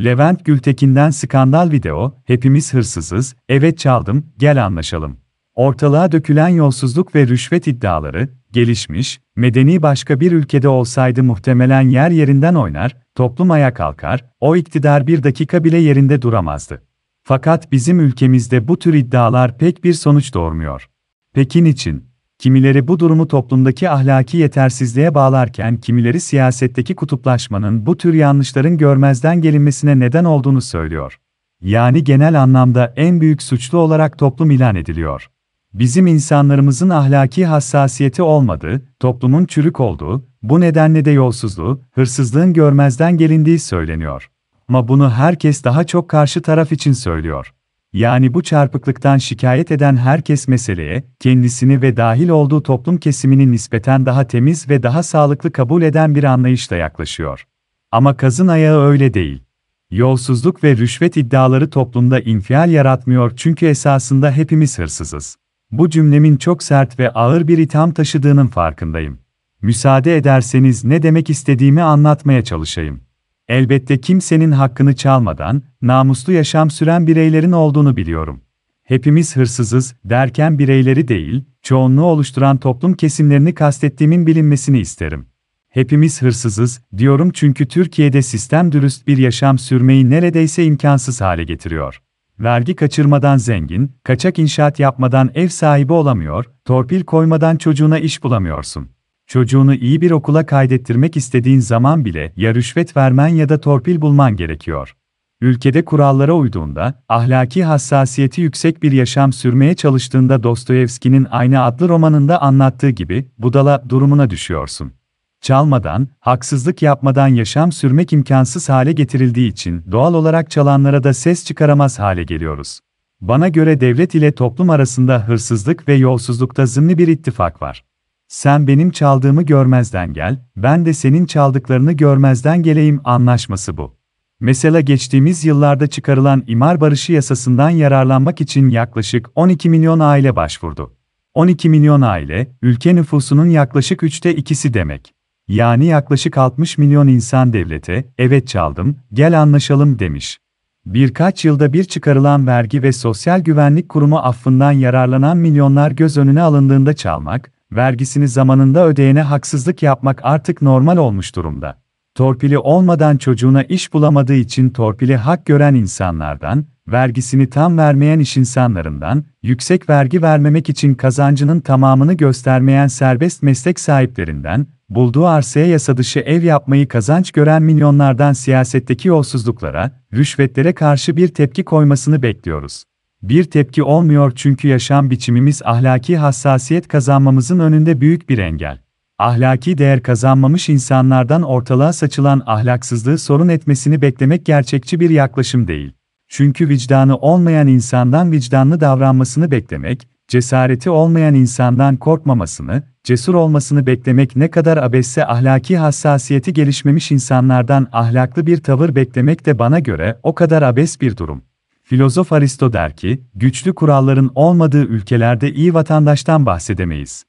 Levent Gültekin'den skandal video, hepimiz hırsızız, evet çaldım, gel anlaşalım. Ortalığa dökülen yolsuzluk ve rüşvet iddiaları, gelişmiş, medeni başka bir ülkede olsaydı muhtemelen yer yerinden oynar, toplum ayağa kalkar, o iktidar bir dakika bile yerinde duramazdı. Fakat bizim ülkemizde bu tür iddialar pek bir sonuç doğurmuyor. Pekin için Kimileri bu durumu toplumdaki ahlaki yetersizliğe bağlarken kimileri siyasetteki kutuplaşmanın bu tür yanlışların görmezden gelinmesine neden olduğunu söylüyor. Yani genel anlamda en büyük suçlu olarak toplum ilan ediliyor. Bizim insanlarımızın ahlaki hassasiyeti olmadığı, toplumun çürük olduğu, bu nedenle de yolsuzluğu, hırsızlığın görmezden gelindiği söyleniyor. Ama bunu herkes daha çok karşı taraf için söylüyor. Yani bu çarpıklıktan şikayet eden herkes meseleye, kendisini ve dahil olduğu toplum kesimini nispeten daha temiz ve daha sağlıklı kabul eden bir anlayışla yaklaşıyor. Ama kazın ayağı öyle değil. Yolsuzluk ve rüşvet iddiaları toplumda infial yaratmıyor çünkü esasında hepimiz hırsızız. Bu cümlemin çok sert ve ağır bir itham taşıdığının farkındayım. Müsaade ederseniz ne demek istediğimi anlatmaya çalışayım. Elbette kimsenin hakkını çalmadan, namuslu yaşam süren bireylerin olduğunu biliyorum. Hepimiz hırsızız derken bireyleri değil, çoğunluğu oluşturan toplum kesimlerini kastettiğimin bilinmesini isterim. Hepimiz hırsızız diyorum çünkü Türkiye'de sistem dürüst bir yaşam sürmeyi neredeyse imkansız hale getiriyor. Vergi kaçırmadan zengin, kaçak inşaat yapmadan ev sahibi olamıyor, torpil koymadan çocuğuna iş bulamıyorsun. Çocuğunu iyi bir okula kaydettirmek istediğin zaman bile ya rüşvet vermen ya da torpil bulman gerekiyor. Ülkede kurallara uyduğunda, ahlaki hassasiyeti yüksek bir yaşam sürmeye çalıştığında Dostoyevski'nin aynı adlı romanında anlattığı gibi budala durumuna düşüyorsun. Çalmadan, haksızlık yapmadan yaşam sürmek imkansız hale getirildiği için doğal olarak çalanlara da ses çıkaramaz hale geliyoruz. Bana göre devlet ile toplum arasında hırsızlık ve yolsuzlukta zımni bir ittifak var sen benim çaldığımı görmezden gel, ben de senin çaldıklarını görmezden geleyim anlaşması bu. Mesela geçtiğimiz yıllarda çıkarılan imar barışı yasasından yararlanmak için yaklaşık 12 milyon aile başvurdu. 12 milyon aile, ülke nüfusunun yaklaşık 3'te 2'si demek. Yani yaklaşık 60 milyon insan devlete, evet çaldım, gel anlaşalım demiş. Birkaç yılda bir çıkarılan vergi ve sosyal güvenlik kurumu affından yararlanan milyonlar göz önüne alındığında çalmak, vergisini zamanında ödeyene haksızlık yapmak artık normal olmuş durumda. Torpili olmadan çocuğuna iş bulamadığı için torpili hak gören insanlardan, vergisini tam vermeyen iş insanlarından, yüksek vergi vermemek için kazancının tamamını göstermeyen serbest meslek sahiplerinden, bulduğu arsaya yasadışı ev yapmayı kazanç gören milyonlardan siyasetteki yolsuzluklara, rüşvetlere karşı bir tepki koymasını bekliyoruz bir tepki olmuyor çünkü yaşam biçimimiz ahlaki hassasiyet kazanmamızın önünde büyük bir engel. Ahlaki değer kazanmamış insanlardan ortalığa saçılan ahlaksızlığı sorun etmesini beklemek gerçekçi bir yaklaşım değil. Çünkü vicdanı olmayan insandan vicdanlı davranmasını beklemek, cesareti olmayan insandan korkmamasını, cesur olmasını beklemek ne kadar abesse ahlaki hassasiyeti gelişmemiş insanlardan ahlaklı bir tavır beklemek de bana göre o kadar abes bir durum. Filozof Aristo der ki, güçlü kuralların olmadığı ülkelerde iyi vatandaştan bahsedemeyiz.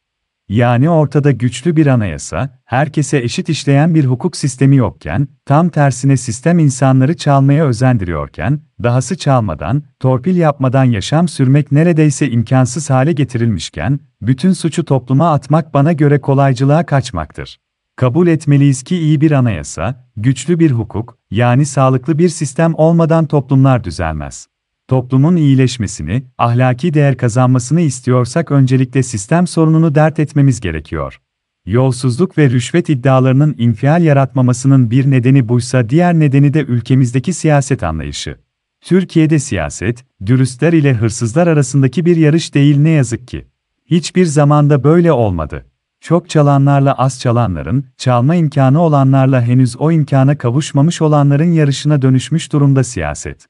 Yani ortada güçlü bir anayasa, herkese eşit işleyen bir hukuk sistemi yokken, tam tersine sistem insanları çalmaya özendiriyorken, dahası çalmadan, torpil yapmadan yaşam sürmek neredeyse imkansız hale getirilmişken, bütün suçu topluma atmak bana göre kolaycılığa kaçmaktır. Kabul etmeliyiz ki iyi bir anayasa, güçlü bir hukuk, yani sağlıklı bir sistem olmadan toplumlar düzelmez. Toplumun iyileşmesini, ahlaki değer kazanmasını istiyorsak öncelikle sistem sorununu dert etmemiz gerekiyor. Yolsuzluk ve rüşvet iddialarının infial yaratmamasının bir nedeni buysa diğer nedeni de ülkemizdeki siyaset anlayışı. Türkiye'de siyaset, dürüstler ile hırsızlar arasındaki bir yarış değil ne yazık ki. Hiçbir zamanda böyle olmadı çok çalanlarla az çalanların, çalma imkanı olanlarla henüz o imkana kavuşmamış olanların yarışına dönüşmüş durumda siyaset.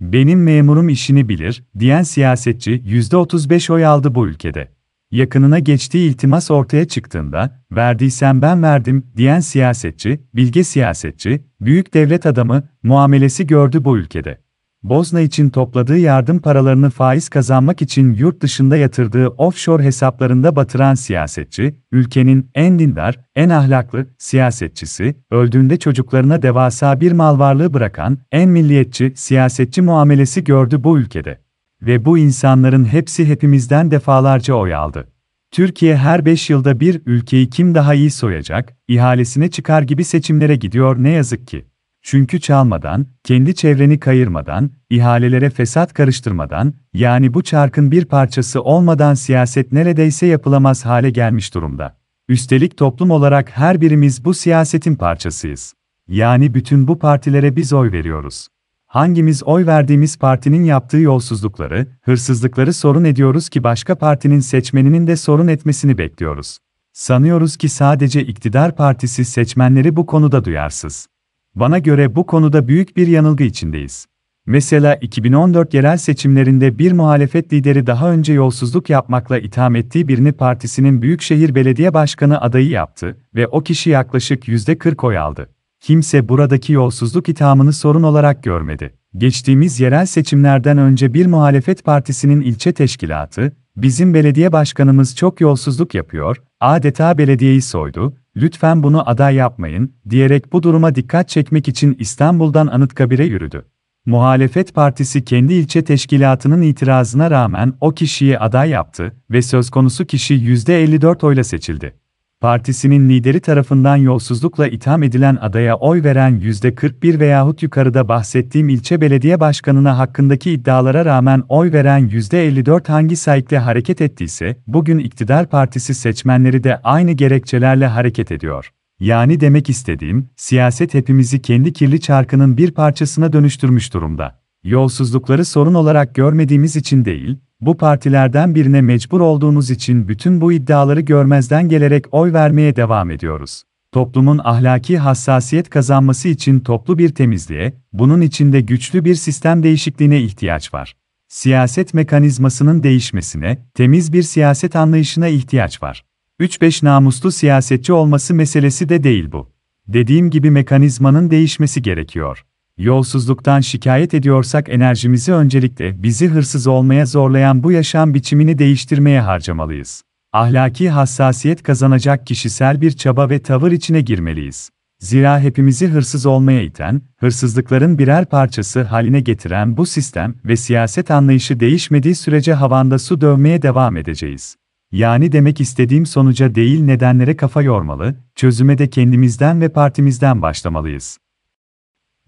Benim memurum işini bilir, diyen siyasetçi %35 oy aldı bu ülkede. Yakınına geçtiği iltimas ortaya çıktığında, verdiysem ben verdim, diyen siyasetçi, bilge siyasetçi, büyük devlet adamı, muamelesi gördü bu ülkede. Bozna için topladığı yardım paralarını faiz kazanmak için yurt dışında yatırdığı offshore hesaplarında batıran siyasetçi, ülkenin en dindar, en ahlaklı siyasetçisi, öldüğünde çocuklarına devasa bir mal varlığı bırakan en milliyetçi siyasetçi muamelesi gördü bu ülkede. Ve bu insanların hepsi hepimizden defalarca oy aldı. Türkiye her 5 yılda bir ülkeyi kim daha iyi soyacak, ihalesine çıkar gibi seçimlere gidiyor ne yazık ki. Çünkü çalmadan, kendi çevreni kayırmadan, ihalelere fesat karıştırmadan, yani bu çarkın bir parçası olmadan siyaset neredeyse yapılamaz hale gelmiş durumda. Üstelik toplum olarak her birimiz bu siyasetin parçasıyız. Yani bütün bu partilere biz oy veriyoruz. Hangimiz oy verdiğimiz partinin yaptığı yolsuzlukları, hırsızlıkları sorun ediyoruz ki başka partinin seçmeninin de sorun etmesini bekliyoruz. Sanıyoruz ki sadece iktidar partisi seçmenleri bu konuda duyarsız. Bana göre bu konuda büyük bir yanılgı içindeyiz. Mesela 2014 yerel seçimlerinde bir muhalefet lideri daha önce yolsuzluk yapmakla itham ettiği birini partisinin büyükşehir belediye başkanı adayı yaptı ve o kişi yaklaşık %40 oy aldı. Kimse buradaki yolsuzluk ithamını sorun olarak görmedi. Geçtiğimiz yerel seçimlerden önce bir muhalefet partisinin ilçe teşkilatı, bizim belediye başkanımız çok yolsuzluk yapıyor, adeta belediyeyi soydu, lütfen bunu aday yapmayın, diyerek bu duruma dikkat çekmek için İstanbul'dan Anıtkabir'e yürüdü. Muhalefet Partisi kendi ilçe teşkilatının itirazına rağmen o kişiyi aday yaptı ve söz konusu kişi %54 oyla seçildi. Partisinin lideri tarafından yolsuzlukla itham edilen adaya oy veren %41 veyahut yukarıda bahsettiğim ilçe belediye başkanına hakkındaki iddialara rağmen oy veren %54 hangi saikle hareket ettiyse, bugün iktidar partisi seçmenleri de aynı gerekçelerle hareket ediyor. Yani demek istediğim, siyaset hepimizi kendi kirli çarkının bir parçasına dönüştürmüş durumda. Yolsuzlukları sorun olarak görmediğimiz için değil, bu partilerden birine mecbur olduğumuz için bütün bu iddiaları görmezden gelerek oy vermeye devam ediyoruz. Toplumun ahlaki hassasiyet kazanması için toplu bir temizliğe, bunun içinde güçlü bir sistem değişikliğine ihtiyaç var. Siyaset mekanizmasının değişmesine, temiz bir siyaset anlayışına ihtiyaç var. 3-5 namuslu siyasetçi olması meselesi de değil bu. Dediğim gibi mekanizmanın değişmesi gerekiyor. Yolsuzluktan şikayet ediyorsak enerjimizi öncelikle bizi hırsız olmaya zorlayan bu yaşam biçimini değiştirmeye harcamalıyız. Ahlaki hassasiyet kazanacak kişisel bir çaba ve tavır içine girmeliyiz. Zira hepimizi hırsız olmaya iten, hırsızlıkların birer parçası haline getiren bu sistem ve siyaset anlayışı değişmediği sürece havanda su dövmeye devam edeceğiz. Yani demek istediğim sonuca değil nedenlere kafa yormalı, çözüme de kendimizden ve partimizden başlamalıyız.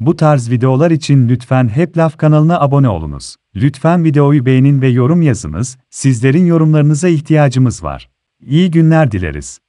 Bu tarz videolar için lütfen Hep Laf kanalına abone olunuz. Lütfen videoyu beğenin ve yorum yazınız. Sizlerin yorumlarınıza ihtiyacımız var. İyi günler dileriz.